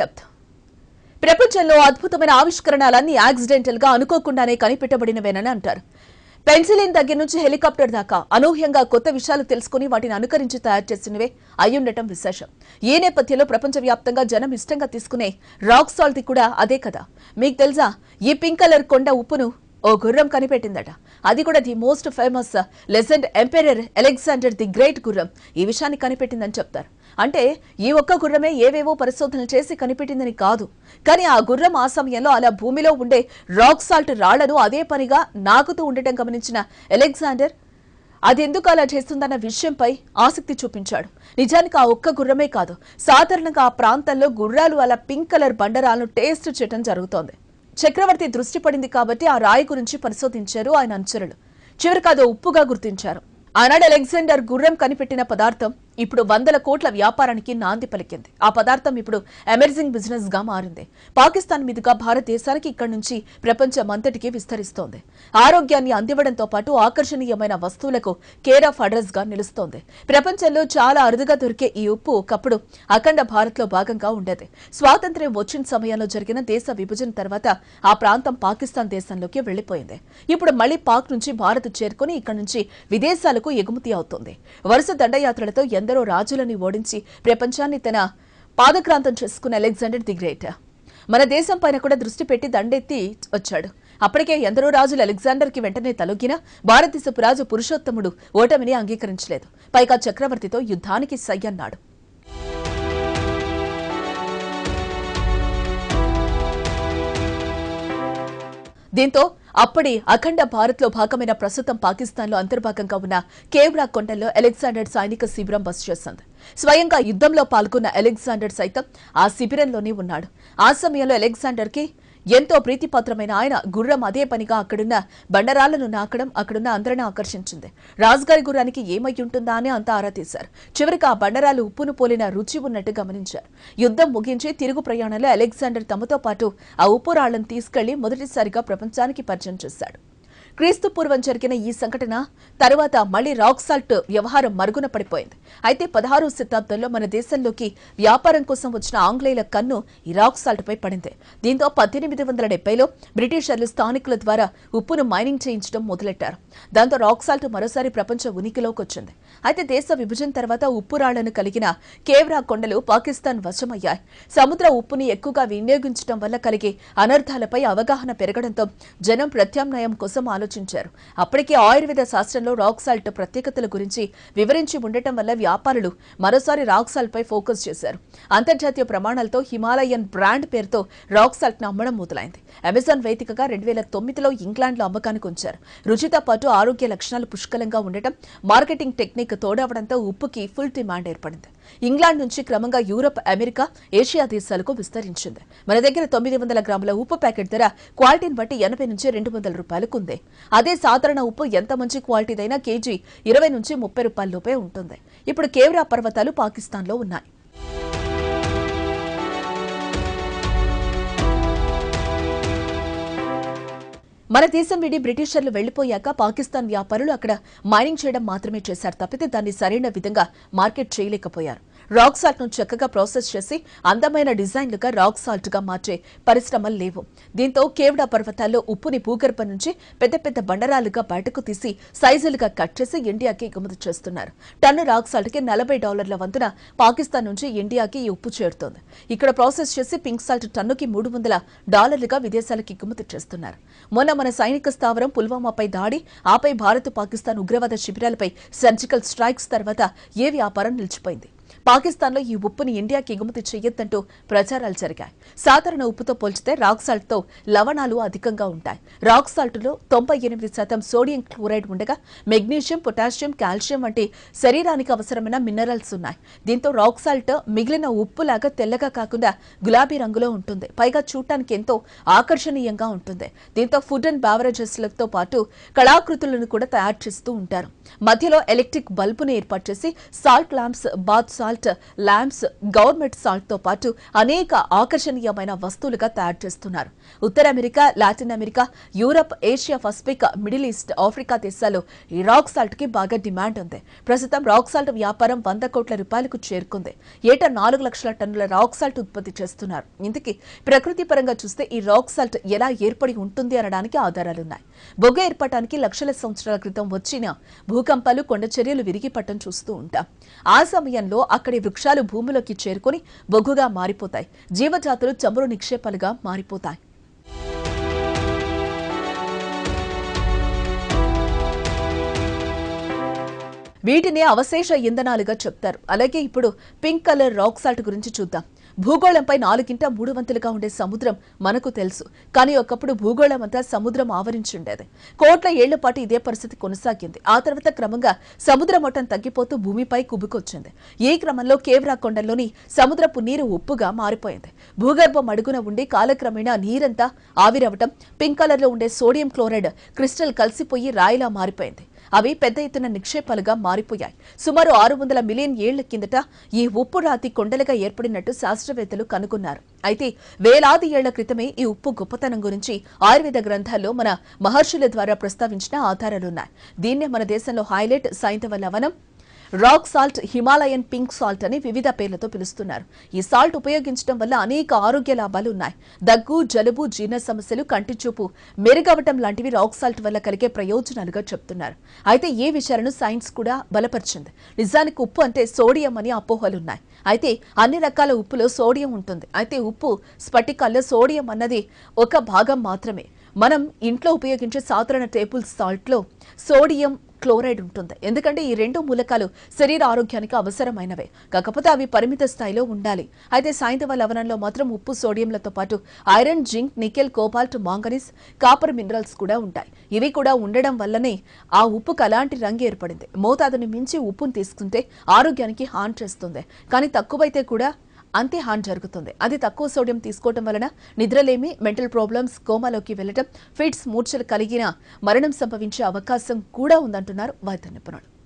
depth ప్రపంచంలో అద్భుతమైన ఆవిష్కరణలన్నీ accidental గా అనుకోకుండానే కనిపెట్టబడినవేనని అంటారు పెన్సిలిన్ దగ్గర నుంచి హెలికాప్టర్ దాకా అనూహ్యంగా కొత్త విషయాలు తెలుసుకుని వాటిని అనుకరించి తయారు చేసినవే అయ్యుండటం విశేషం ఈ నేపథ్యంలో ప్రపంచవ్యాప్తంగా జనం ఇష్టంగా తీసుకునే రాక్ సాల్ట్ కూడా అదే కదా మీకు తెలుసా ఈ పింక్ కలర్ కొండ ఉప్పును ఓ గుర్రం కనిపెట్టిందట అది కూడా the most famous legend emperor Alexander the great గుర్రం ఈ విషయాన్ని కనిపెట్టిందని చెప్తారు అంటే ఈ ఒక్క గుర్రమే ఏవేవో పరిశోధనలు చేసి కనిపెట్టిందని కాదు కానీ ఆ గుర్రం ఆ సమయంలో అలా భూమిలో ఉండే రాక్ సాల్ట్ రాళ్లను అదే పనిగా నాకుతూ ఉండటం గమనించిన అలెగ్జాండర్ అది ఎందుకు అలా చేస్తుందన్న విషయంపై ఆసక్తి చూపించాడు నిజానికి ఆ ఒక్క గుర్రమే కాదు సాధారణంగా ఆ ప్రాంతంలో గుర్రాలు అలా పింక్ కలర్ బండరాలను టేస్ట్ చేయడం జరుగుతోంది చక్రవర్తి దృష్టి పడింది కాబట్టి ఆ రాయి గురించి పరిశోధించారు ఆయన అనుచరులు చివరికి అదో ఉప్పుగా గుర్తించారు ఆనాడు అలెగ్జాండర్ గుర్రం కనిపెట్టిన పదార్థం ఇప్పుడు వందల కోట్ల వ్యాపారానికి నాంది పలికింది ఆ పదార్థం ఇప్పుడు ఎమర్జింగ్ బిజినెస్ గా మారింది పాకిస్తాన్ మీదుగా భారతదేశానికి ఇక్కడి నుంచి ప్రపంచం విస్తరిస్తోంది ఆరోగ్యాన్ని అందివ్వడంతో పాటు ఆకర్షణీయమైన వస్తువులకు కేర్ ఆఫ్ అడ్రస్ గా నిలుస్తోంది ప్రపంచంలో చాలా అరుదుగా దొరికే ఈ ఉప్పు ఒకప్పుడు అఖండ భారత్ లో భాగంగా ఉండేది స్వాతంత్ర్యం వచ్చిన సమయంలో జరిగిన దేశ విభజన తర్వాత ఆ ప్రాంతం పాకిస్తాన్ దేశంలోకి వెళ్లిపోయింది ఇప్పుడు మళ్లీ పాక్ నుంచి భారత్ చేరుకుని ఇక్కడి నుంచి విదేశాలకు ఎగుమతి అవుతోంది వరుస దండయాత్రలతో ఎందరో రాజులని ఓడించి ప్రపంచాన్ని తన పాదక్రాంతం చేసుకున్న అలెగ్జాండర్ ది గ్రేట్ మన దేశం పైన కూడా దృష్టి పెట్టి దండెత్తి వచ్చాడు అప్పటికే ఎందరో రాజులు కి వెంటనే తలొగ్గినా భారతదేశపు రాజు పురుషోత్తముడు ఓటమిని అంగీకరించలేదు పైగా చక్రవర్తితో యుద్ధానికి సయ్యన్నాడు దీంతో అప్పటి అఖండ భారత్ లో భాగమైన ప్రస్తుతం పాకిస్తాన్ లో అంతర్భాగంగా ఉన్న కేవ్రా కొండల్లో అలెగ్జాండర్ సైనిక శిబిరం బస్ చేసింది స్వయంగా యుద్ధంలో పాల్గొన్న అలెగ్జాండర్ సైతం ఆ శిబిరంలోనే ఉన్నాడు ఆ సమయంలో అలెగ్జాండర్ కి ఎంతో ప్రీతిపాత్రమైన ఆయన గుర్రం అదే పనిగా అక్కడున్న బండరాలను నాకడం అక్కడున్న అందరిని ఆకర్షించింది రాజుగారి గుర్రానికి ఏమై ఉంటుందా అని అంతా ఆరా తీశారు చివరికి ఆ బండరాలు ఉప్పును పోలిన రుచి ఉన్నట్టు గమనించారు యుద్ధం ముగించి తిరుగు ప్రయాణంలో అలెగ్జాండర్ తమతో పాటు ఆ ఉప్పు రాళ్లను తీసుకెళ్లి మొదటిసారిగా ప్రపంచానికి పరిచయం చేశాడు క్రీస్తు పూర్వం జరిగిన ఈ సంఘటన తర్వాత మళ్లీ రాక్ సాల్ట్ వ్యవహారం మరుగున పడిపోయింది అయితే పదహారో శతాబ్దంలో మన దేశంలోకి వ్యాపారం కోసం వచ్చిన ఆంగ్లేయుల కన్ను ఈ రాక్ సాల్ట్పై పడింది దీంతో పద్దెనిమిది వందల డెబ్బైలో బ్రిటిషర్లు స్థానికుల ద్వారా ఉప్పును మైనింగ్ చేయించడం మొదలెట్టారు దాంతో రాక్ సాల్ట్ మరోసారి ప్రపంచ ఉనికిలోకి వచ్చింది అయితే దేశ విభజన తర్వాత ఉప్పురాళ్లను కలిగిన కేవ్రా కొండలు పాకిస్తాన్ వశమయ్యాయి సముద్ర ఉప్పుని ఎక్కువగా వినియోగించడం వల్ల కలిగే అనర్థాలపై అవగాహన పెరగడంతో జనం ప్రత్యామ్నాయం కోసం ఆలోచించారు అప్పటికే ఆయుర్వేద శాస్త్రంలో రాక్ సాల్ట్ ప్రత్యేకతల గురించి వివరించి ఉండటం వల్ల వ్యాపారులు మరోసారి రాక్ సాల్ట్ పై ఫోకస్ చేశారు అంతర్జాతీయ ప్రమాణాలతో హిమాలయన్ బ్రాండ్ పేరుతో రాక్ సాల్ట్ ను అమ్మడం మొదలైంది అమెజాన్ వేదికగా రెండు వేల తొమ్మిదిలో ఇంగ్లాండ్లో అమ్మకానికి ఉంచారు రుచితో పాటు ఆరోగ్య లక్షణాలు పుష్కలంగా ఉండటం మార్కెటింగ్ టెక్నిక్ ఇక తోడవడంతో ఉప్పుకి ఫుల్ డిమాండ్ ఏర్పడింది ఇంగ్లాండ్ నుంచి క్రమంగా యూరప్ అమెరికా ఏషియా దేశాలకు విస్తరించింది మన దగ్గర తొమ్మిది వందల గ్రాముల ఉప్పు ప్యాకెట్ ధర క్వాలిటీని బట్టి ఎనభై నుంచి రెండు వందల రూపాయలకు ఉంది అదే సాధారణ ఉప్పు ఎంత మంచి క్వాలిటీదైనా కేజీ ఇరవై నుంచి ముప్పై రూపాయల లోపే ఉంటుంది ఇప్పుడు కేవరా పర్వతాలు పాకిస్తాన్లో ఉన్నాయి మన దేశం విడి బ్రిటిషర్లు వెళ్లిపోయాక పాకిస్తాన్ వ్యాపారులు అక్కడ మైనింగ్ చేయడం మాత్రమే చేశారు తప్పితే దాన్ని సరైన విధంగా మార్కెట్ చేయలేకపోయారు రాక్ సాల్ట్ ను చక్కగా ప్రాసెస్ చేసి అందమైన డిజైన్లుగా రాక్ సాల్ట్ గా మార్చే పరిశ్రమలు లేవు దీంతో కేవడా పర్వతాల్లో ఉప్పుని భూగర్భం నుంచి పెద్ద పెద్ద బండరాలుగా బయటకు తీసి సైజులుగా కట్ చేసి ఇండియాకి ఎగుమతి చేస్తున్నారు టన్ను రాక్ సాల్ట్ కి నలభై డాలర్ల వంతున పాకిస్తాన్ నుంచి ఇండియాకి ఈ ఉప్పు చేరుతోంది ఇక్కడ ప్రాసెస్ చేసి పింక్ సాల్ట్ టన్నుకి మూడు వందల డాలర్లుగా విదేశాలకు ఎగుమతి చేస్తున్నారు మొన్న మన సైనిక స్థావరం పుల్వామాపై దాడి ఆపై భారత్ పాకిస్తాన్ ఉగ్రవాద శిబిరాలపై సర్జికల్ స్ట్రైక్స్ తర్వాత ఏ వ్యాపారం నిలిచిపోయింది పాకిస్తాన్ లో ఈ ఉప్పుని ఇండియాకి ఎగుమతి చేయొద్దంటూ ప్రచారాలు జరిగాయి సాధారణ ఉప్పుతో పోల్చితే రాక్ సాల్ట్ తో లవణాలు అధికంగా ఉంటాయి రాక్ సాల్ట్ లో తొంభై ఎనిమిది శాతం సోడియం క్లోరైడ్ ఉండగా మెగ్నీషియం పొటాషియం కాల్షియం వంటి శరీరానికి అవసరమైన మినరల్స్ ఉన్నాయి దీంతో రాక్ సాల్ట్ మిగిలిన ఉప్పులాగా తెల్లగా కాకుండా గులాబీ రంగులో ఉంటుంది పైగా చూడటానికి ఎంతో ఆకర్షణీయంగా ఉంటుంది దీంతో ఫుడ్ అండ్ బ్యావరేజెస్లతో పాటు కళాకృతులను కూడా తయారు చేస్తూ ఉంటారు మధ్యలో ఎలక్ట్రిక్ బల్బును ఏర్పాటు చేసి salt lamps bath salt salt lamps government తో పాటు అనేక ఆకర్షణీయమైన వస్తువులుగా తయారు చేస్తున్నారు ఉత్తర America Latin America Europe Asia Pacific Middle East Africa దేశాల్లో ఈ రాక్ కి బాగా డిమాండ్ ఉంది ప్రస్తుతం రాక్ సాల్ట్ వ్యాపారం వంద కోట్ల రూపాయలకు చేరుకుంది ఏటా నాలుగు లక్షల టన్నుల రాక్ సాల్ట్ ఉత్పత్తి చేస్తున్నారు ఇందుకే ప్రకృతి పరంగా చూస్తే ఈ రాక్ సాల్ట్ ఎలా ఏర్పడి ఉంటుంది అనడానికి ఆధారాలున్నాయి బొగ్గ ఏర్పడటానికి లక్షల సంవత్సరాల క్రితం వచ్చిన భూకంపాలు కొండచర్యలు విరిగిపట్టం చూస్తూ ఉంటాం ఆ సమయంలో అక్కడ అక్కడి వృక్షాలు భూమిలోకి చేరుకొని బొగ్గుగా మారిపోతాయి జీవజాతులు చమురు నిక్షేపాలుగా మారిపోతాయి వీటిని అవశేష ఇంధనాలుగా చెప్తారు అలాగే ఇప్పుడు పింక్ కలర్ రాక్ సాల్ట్ గురించి చూద్దాం భూగోళంపై నాలుగింట మూడు వంతులుగా ఉండే సముద్రం మనకు తెలుసు కానీ ఒకప్పుడు భూగోళం అంతా సముద్రం ఆవరించుండేది కోట్ల ఏళ్ల పాటు ఇదే పరిస్థితి కొనసాగింది ఆ తర్వాత క్రమంగా సముద్ర మట్టం తగ్గిపోతూ భూమిపై కుబుకొచ్చింది ఈ క్రమంలో కేవ్రా కొండల్లోని సముద్రపు నీరు ఉప్పుగా మారిపోయింది భూగర్భం అడుగున ఉండి కాలక్రమేణా నీరంతా ఆవిరవటం పింక్ కలర్లో ఉండే సోడియం క్లోరైడ్ క్రిస్టల్ కలిసిపోయి రాయిలా మారిపోయింది అవి పెద్ద ఎత్తున నిక్షేపాలుగా మారిపోయాయి సుమారు ఆరు వందల మిలియన్ ఏళ్ల కిందట ఈ ఉప్పు రాతి కొండలుగా ఏర్పడినట్టు శాస్త్రవేత్తలు కనుగొన్నారు అయితే వేలాది ఏళ్ల క్రితమే ఈ ఉప్పు గొప్పతనం గురించి ఆయుర్వేద గ్రంథాల్లో మన మహర్షుల ద్వారా ప్రస్తావించిన ఆధారాలున్నాయి దీన్నే మన దేశంలో హైలైట్ సైంతవ లవనం rock salt Himalayan pink salt అని వివిధ పేర్లతో పిలుస్తున్నారు ఈ సాల్ట్ ఉపయోగించడం వల్ల అనేక ఆరోగ్య లాభాలు ఉన్నాయి దగ్గు జలుబు జీర్ణ సమస్యలు కంటి చూపు మెరుగవటం లాంటివి రాక్ సాల్ట్ వల్ల కలిగే ప్రయోజనాలుగా చెప్తున్నారు అయితే ఏ విషయాలను సైన్స్ కూడా బలపరిచింది నిజానికి ఉప్పు అంటే సోడియం అని అపోహలున్నాయి అయితే అన్ని రకాల ఉప్పులో సోడియం ఉంటుంది అయితే ఉప్పు స్ఫటికాల్లో సోడియం అన్నది ఒక భాగం మాత్రమే మనం ఇంట్లో ఉపయోగించే సాధారణ టేబుల్ సాల్ట్లో సోడియం క్లోరైడ్ ఉంటుంది ఎందుకంటే ఈ రెండు మూలకాలు శరీర ఆరోగ్యానికి అవసరమైనవే కాకపోతే అవి పరిమిత స్థాయిలో ఉండాలి అయితే సాయంత్రం లవణంలో మాత్రం ఉప్పు సోడియంలతో పాటు iron zinc nickel cobalt manganese copper minerals కూడా ఉంటాయి ఇవి కూడా ఉండడం వల్లనే ఆ ఉప్పుకు అలాంటి రంగు ఏర్పడింది మోతాదుని మించి ఉప్పును తీసుకుంటే ఆరోగ్యానికి హాన్ చేస్తుంది కానీ తక్కువైతే కూడా అంతే హాన్ జరుగుతుంది అది తక్కువ సోడియం తీసుకోవడం వలన నిద్రలేమి మెంటల్ ప్రాబ్లమ్స్ కోమాలోకి వెళ్లడం ఫిట్స్ మూర్చలు కలిగిన మరణం సంభవించే అవకాశం కూడా ఉందంటున్నారు వైద్య నిపుణులు